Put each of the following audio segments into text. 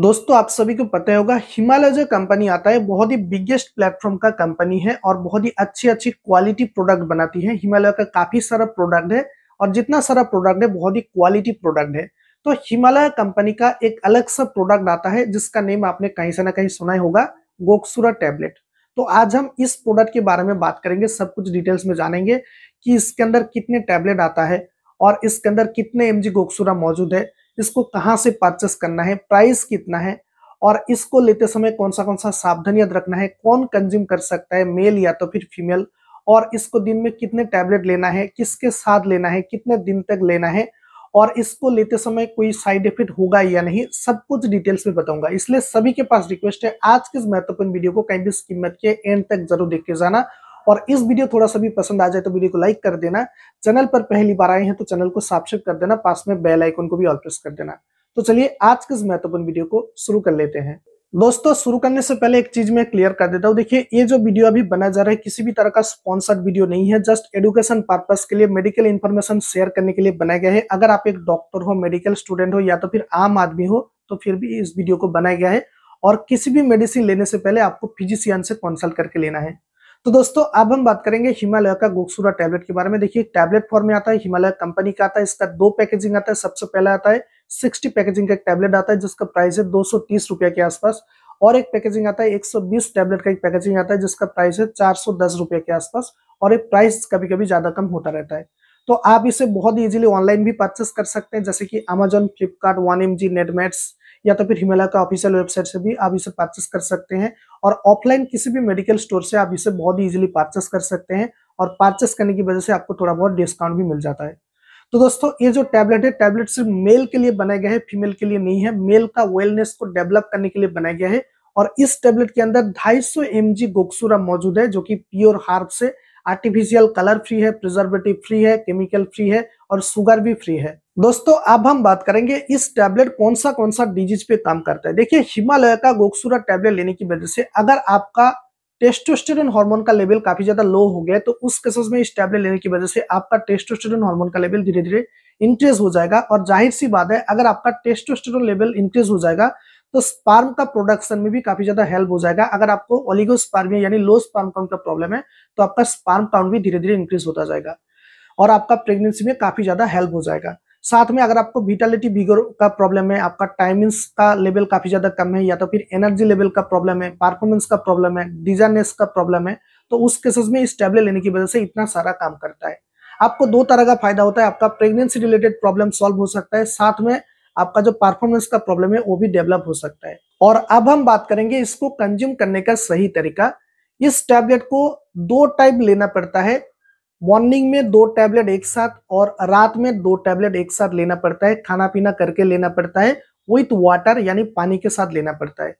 दोस्तों आप सभी को पता होगा हिमालय जो कंपनी आता है बहुत ही बिगेस्ट प्लेटफॉर्म का कंपनी है और बहुत ही अच्छी अच्छी क्वालिटी प्रोडक्ट बनाती है हिमालय का काफी सारा प्रोडक्ट है और जितना सारा प्रोडक्ट है बहुत ही क्वालिटी प्रोडक्ट है तो हिमालय कंपनी का एक अलग सा प्रोडक्ट आता है जिसका नेम आपने कहीं से ना कहीं सुना होगा गोक्सुरा टैबलेट तो आज हम इस प्रोडक्ट के बारे में बात करेंगे सब कुछ डिटेल्स में जानेंगे कि इसके अंदर कितने टैबलेट आता है और इसके अंदर कितने एम जी गोक्सुरा मौजूद है इसको कहाँ से परचेस करना है प्राइस कितना है और इसको लेते समय कौन सा कौन सा सावधानियां रखना है कौन कंज्यूम कर सकता है मेल या तो फिर फीमेल और इसको दिन में कितने टैबलेट लेना है किसके साथ लेना है कितने दिन तक लेना है और इसको लेते समय कोई साइड इफेक्ट होगा या नहीं सब कुछ डिटेल्स में बताऊंगा इसलिए सभी के पास रिक्वेस्ट है आज के इस महत्वपूर्ण वीडियो को कहीं भी स्किप के एंड तक जरूर देख के जाना और इस वीडियो थोड़ा सा भी पसंद आ जाए तो वीडियो को लाइक कर देना चैनल पर पहली बार आए हैं तो चैनल को सब्सक्राइब कर देना पास में बेल आइकन को भी ऑल प्रेस कर देना तो चलिए आज के इस महत्वपूर्ण वीडियो को शुरू कर लेते हैं दोस्तों शुरू करने से पहले एक चीज मैं क्लियर कर देता हूँ देखिए ये जो वीडियो अभी बना जा रहा है किसी भी तरह का स्पॉन्सर्ड वीडियो नहीं है जस्ट एडुकेशन पर्पस के लिए मेडिकल इन्फॉर्मेशन शेयर करने के लिए बनाया गया है अगर आप एक डॉक्टर हो मेडिकल स्टूडेंट हो या तो फिर आम आदमी हो तो फिर भी इस वीडियो को बनाया गया है और किसी भी मेडिसिन लेने से पहले आपको फिजिशियन से कंसल्ट करके लेना है तो दोस्तों अब हम बात करेंगे हिमालय का गोकसूरा टैबलेट के बारे में देखिए टैबलेट फॉर्म में आता है हिमालय कंपनी का आता है इसका दो पैकेजिंग आता है सबसे पहला आता है सिक्सटी पैकेजिंग का एक टैबलेट आता है जिसका प्राइस है दो रुपया के आसपास और एक पैकेजिंग आता है 120 टैबलेट का एक पैकेजिंग आता है जिसका प्राइस है चार रुपए के आसपास और एक प्राइस कभी कभी ज्यादा कम होता रहता है तो आप इसे बहुत इजीली ऑनलाइन भी परचेस कर सकते हैं जैसे कि Amazon Flipkart one M G Netmeds या तो फिर हिमालय का ऑफिशियल वेबसाइट से भी आप इसे परचेस कर सकते हैं और ऑफलाइन किसी भी मेडिकल स्टोर से आप इसे बहुत इजीली परचेस कर सकते हैं और परचेस करने की वजह से आपको थोड़ा बहुत डिस्काउंट भी मिल जाता है तो दोस्तों ये जो टैबलेट है टैबलेट सिर्फ मेल के लिए बनाए गए हैं फीमेल के लिए नहीं है मेल का वेलनेस को डेवलप करने के लिए बनाया गया है और इस टैबलेट के अंदर 250 सौ एम जी गोक्सूरा मौजूद है जो कि प्योर हार्ब से आर्टिफिशियल कलर फ्री है प्रिजर्वेटिव फ्री है केमिकल फ्री है और शुगर भी फ्री है दोस्तों अब हम बात करेंगे इस टैबलेट कौन सा कौन सा डिजीज पे काम करता है देखिए हिमालय का गोकसूरा टैबलेट लेने की वजह से अगर आपका टेस्टोस्टेरॉन हार्मोन का लेवल काफी ज्यादा लो हो गया तो उस केसेस में इस टैबलेट लेने की वजह से आपका टेस्टोस्टेरॉन हार्मोन का लेवल धीरे धीरे इंक्रीज हो जाएगा और जाहिर सी बात है अगर आपका टेस्टोस्टेरॉन लेवल इंक्रीज हो जाएगा तो स्पार्म का प्रोडक्शन में भी काफी ज्यादा हेल्प हो जाएगा अगर आपको ओलिगोस्पार्मिया यानी लो स्पार्म काउंट का प्रॉब्लम है तो आपका स्पार्म काउंट भी धीरे धीरे इंक्रीज होता जाएगा और आपका प्रेगनेंसी में काफी ज्यादा हेल्प हो जाएगा साथ में अगर आपको विटालिटी बिगर का प्रॉब्लम है आपका टाइमिंग्स का लेवल काफी ज्यादा कम है या तो फिर एनर्जी लेवल का प्रॉब्लम है परफॉर्मेंस का प्रॉब्लम है डिजाइननेस का प्रॉब्लम है तो उस केसेस में इस टैबलेट लेने की वजह से इतना सारा काम करता है आपको दो तरह का फायदा होता है आपका प्रेगनेंसी रिलेटेड प्रॉब्लम सॉल्व हो सकता है साथ में आपका जो परफॉर्मेंस का प्रॉब्लम है वो भी डेवलप हो सकता है और अब हम बात करेंगे इसको कंज्यूम करने का सही तरीका इस टैबलेट को दो टाइप लेना पड़ता है मॉर्निंग में दो टैबलेट एक साथ और रात में दो टैबलेट एक साथ लेना पड़ता है खाना पीना करके लेना पड़ता है विथ वाटर यानी पानी के साथ लेना पड़ता है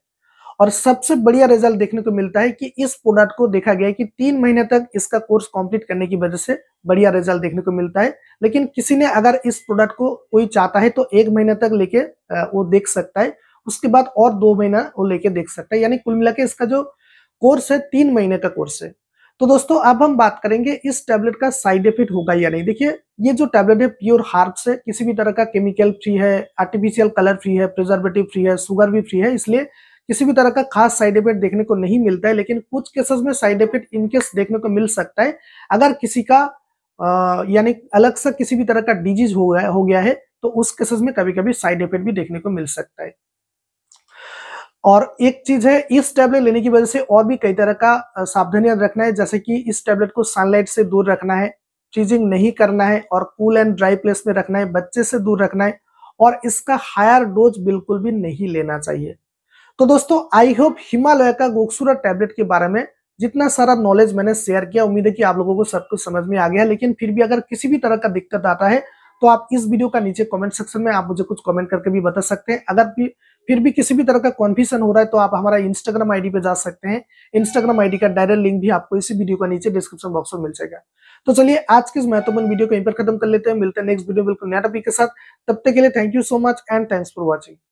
और सबसे बढ़िया रिजल्ट देखने को मिलता है कि इस प्रोडक्ट को देखा गया है कि तीन महीने तक इसका कोर्स कंप्लीट करने की वजह से बढ़िया रिजल्ट देखने को मिलता है लेकिन किसी ने अगर इस प्रोडक्ट को कोई चाहता है तो एक महीने तक लेके वो देख सकता है उसके बाद और दो महीना वो लेके देख सकता है यानी कुल मिला इसका जो कोर्स है तीन महीने का कोर्स है तो दोस्तों अब हम बात करेंगे इस टैबलेट का साइड इफेक्ट होगा या नहीं देखिए ये जो टैबलेट है प्योर हार्ब से किसी भी तरह का केमिकल फ्री है आर्टिफिशियल कलर फ्री है प्रिजर्वेटिव फ्री है शुगर भी फ्री है इसलिए किसी भी तरह का खास साइड इफेक्ट देखने को नहीं मिलता है लेकिन कुछ केसेस में साइड इफेक्ट इनकेस देखने को मिल सकता है अगर किसी का यानी अलग सा किसी भी तरह का डिजीज हो गया हो गया है तो उस केसेस में कभी कभी साइड इफेक्ट भी देखने को मिल सकता है और एक चीज है इस टैबलेट लेने की वजह से और भी कई तरह का सावधानियां रखना है जैसे कि इस टैबलेट को सनलाइट से दूर रखना है चीजिंग नहीं करना है और कूल एंड ड्राई प्लेस में रखना है बच्चे से दूर रखना है और इसका हायर डोज बिल्कुल भी नहीं लेना चाहिए तो दोस्तों आई होप हिमालय का खूबसूरत टैबलेट के बारे में जितना सारा नॉलेज मैंने शेयर किया उम्मीद है कि आप लोगों को सब कुछ समझ में आ गया लेकिन फिर भी अगर किसी भी तरह का दिक्कत आता है तो आप इस वीडियो का नीचे कमेंट सेक्शन में आप मुझे कुछ कमेंट करके भी बता सकते हैं अगर भी फिर भी किसी भी तरह का कन्फ्यूजन हो रहा है तो आप हमारा इंस्टाग्राम आईडी पे जा सकते हैं इंस्टाग्राम आईडी का डायरेक्ट लिंक भी आपको इसी वीडियो का नीचे डिस्क्रिप्शन बॉक्स में मिल जाएगा तो चलिए आज के इस महत्वपूर्ण वीडियो को यहीं पर खत्म कर लेते हैं मिलते हैं नेक्स्ट वीडियो बिल्कुल नया टॉपिक के साथ तब तक के लिए thank you so much and thanks for watching